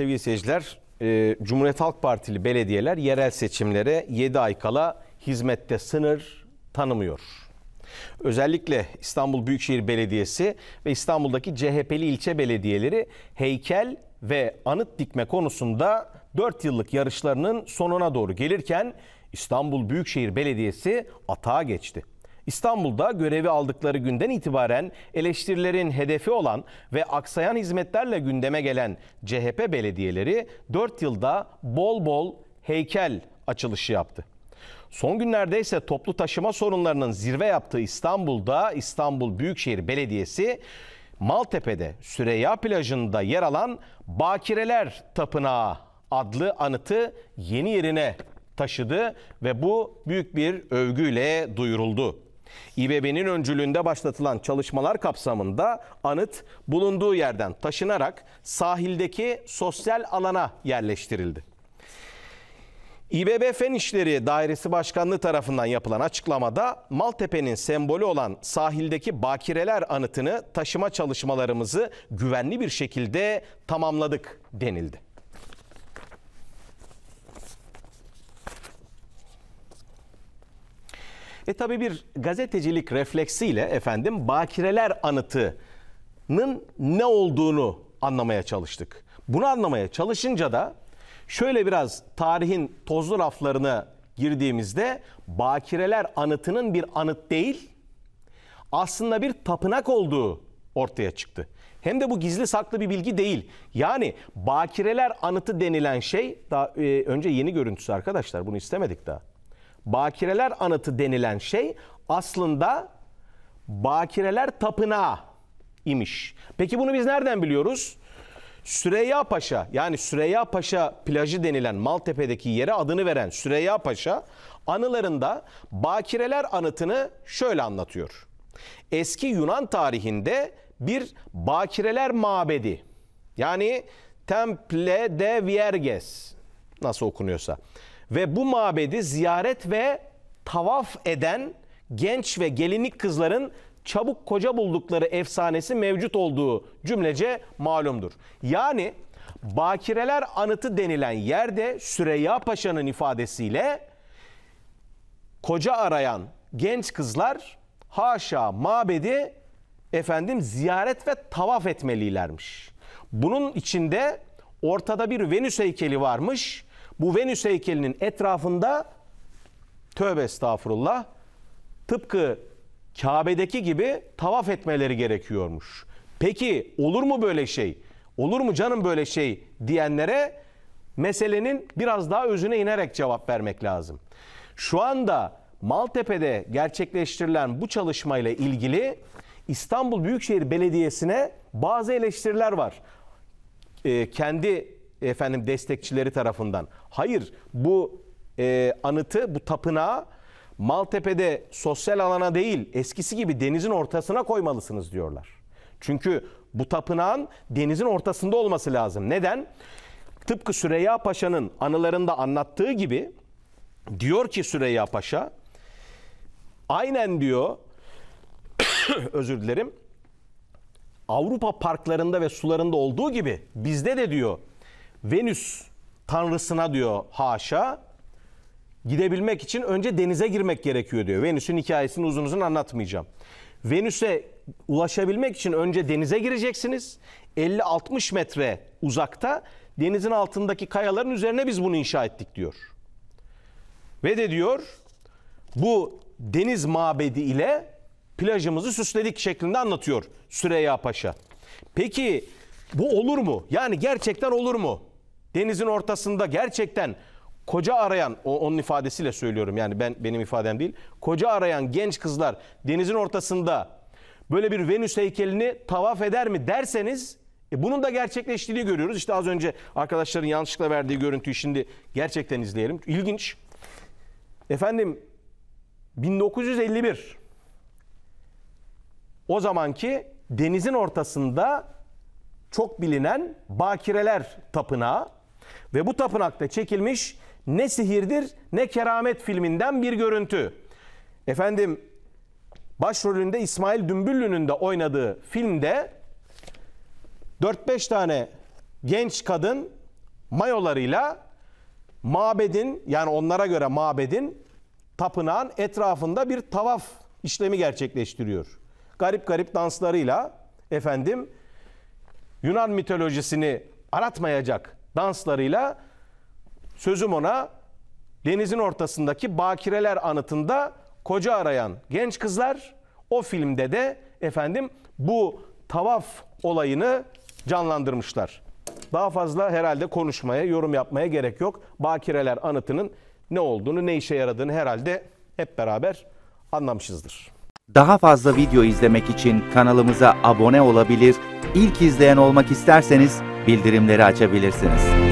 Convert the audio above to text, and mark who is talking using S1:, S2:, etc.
S1: Sevgili seyirciler, e, Cumhuriyet Halk Partili belediyeler yerel seçimlere 7 ay kala hizmette sınır tanımıyor. Özellikle İstanbul Büyükşehir Belediyesi ve İstanbul'daki CHP'li ilçe belediyeleri heykel ve anıt dikme konusunda 4 yıllık yarışlarının sonuna doğru gelirken İstanbul Büyükşehir Belediyesi atağa geçti. İstanbul'da görevi aldıkları günden itibaren eleştirilerin hedefi olan ve aksayan hizmetlerle gündeme gelen CHP belediyeleri 4 yılda bol bol heykel açılışı yaptı. Son günlerde ise toplu taşıma sorunlarının zirve yaptığı İstanbul'da İstanbul Büyükşehir Belediyesi Maltepe'de Süreyya plajında yer alan Bakireler Tapınağı adlı anıtı yeni yerine taşıdı ve bu büyük bir övgüyle duyuruldu. İBB'nin öncülüğünde başlatılan çalışmalar kapsamında anıt bulunduğu yerden taşınarak sahildeki sosyal alana yerleştirildi. İBB Fen İşleri Dairesi Başkanlığı tarafından yapılan açıklamada Maltepe'nin sembolü olan sahildeki bakireler anıtını taşıma çalışmalarımızı güvenli bir şekilde tamamladık denildi. E tabi bir gazetecilik refleksiyle efendim bakireler anıtının ne olduğunu anlamaya çalıştık. Bunu anlamaya çalışınca da şöyle biraz tarihin tozlu raflarına girdiğimizde bakireler anıtının bir anıt değil aslında bir tapınak olduğu ortaya çıktı. Hem de bu gizli saklı bir bilgi değil. Yani bakireler anıtı denilen şey daha e, önce yeni görüntüsü arkadaşlar bunu istemedik daha. Bakireler anıtı denilen şey aslında Bakireler Tapınağı imiş. Peki bunu biz nereden biliyoruz? Süreyya Paşa yani Süreyya Paşa plajı denilen Maltepe'deki yere adını veren Süreyya Paşa anılarında Bakireler anıtını şöyle anlatıyor. Eski Yunan tarihinde bir Bakireler mabedi yani Temple de Vierges nasıl okunuyorsa ve bu mabedi ziyaret ve tavaf eden genç ve gelinlik kızların çabuk koca buldukları efsanesi mevcut olduğu cümlece malumdur. Yani Bakireler Anıtı denilen yerde Süreyya Paşa'nın ifadesiyle koca arayan genç kızlar haşa mabedi efendim ziyaret ve tavaf etmelilermiş. Bunun içinde ortada bir Venüs heykeli varmış. Bu Venüs heykelinin etrafında tövbe estağfurullah tıpkı Kabe'deki gibi tavaf etmeleri gerekiyormuş. Peki olur mu böyle şey? Olur mu canım böyle şey diyenlere meselenin biraz daha özüne inerek cevap vermek lazım. Şu anda Maltepe'de gerçekleştirilen bu çalışmayla ilgili İstanbul Büyükşehir Belediyesi'ne bazı eleştiriler var. E, kendi efendim destekçileri tarafından. Hayır bu e, anıtı bu tapınağı Maltepe'de sosyal alana değil eskisi gibi denizin ortasına koymalısınız diyorlar. Çünkü bu tapınağın denizin ortasında olması lazım. Neden? Tıpkı Süreyya Paşa'nın anılarında anlattığı gibi diyor ki Süreyya Paşa aynen diyor özür dilerim Avrupa parklarında ve sularında olduğu gibi bizde de diyor Venüs tanrısına diyor haşa gidebilmek için önce denize girmek gerekiyor diyor. Venüs'ün hikayesini uzun uzun anlatmayacağım. Venüs'e ulaşabilmek için önce denize gireceksiniz. 50-60 metre uzakta denizin altındaki kayaların üzerine biz bunu inşa ettik diyor. Ve de diyor bu deniz mabedi ile plajımızı süsledik şeklinde anlatıyor Süreyya Paşa. Peki bu olur mu? Yani gerçekten olur mu? denizin ortasında gerçekten koca arayan o onun ifadesiyle söylüyorum yani ben benim ifadem değil. Koca arayan genç kızlar denizin ortasında böyle bir Venüs heykelini tavaf eder mi derseniz e, bunun da gerçekleştiğini görüyoruz. İşte az önce arkadaşların yanlışlıkla verdiği görüntüyü şimdi gerçekten izleyelim. İlginç. Efendim 1951 o zamanki denizin ortasında çok bilinen Bakireler Tapınağı ve bu tapınakta çekilmiş ne sihirdir ne keramet filminden bir görüntü. Efendim başrolünde İsmail Dümbüllü'nün de oynadığı filmde 4-5 tane genç kadın mayolarıyla mabedin yani onlara göre mabedin tapınağın etrafında bir tavaf işlemi gerçekleştiriyor. Garip garip danslarıyla efendim Yunan mitolojisini aratmayacak danslarıyla sözüm ona denizin ortasındaki bakireler anıtında koca arayan genç kızlar o filmde de efendim bu tavaf olayını canlandırmışlar. Daha fazla herhalde konuşmaya, yorum yapmaya gerek yok. Bakireler anıtının ne olduğunu, ne işe yaradığını herhalde hep beraber anlamışızdır. Daha fazla video izlemek için kanalımıza abone olabilir, ilk izleyen olmak isterseniz bildirimleri açabilirsiniz.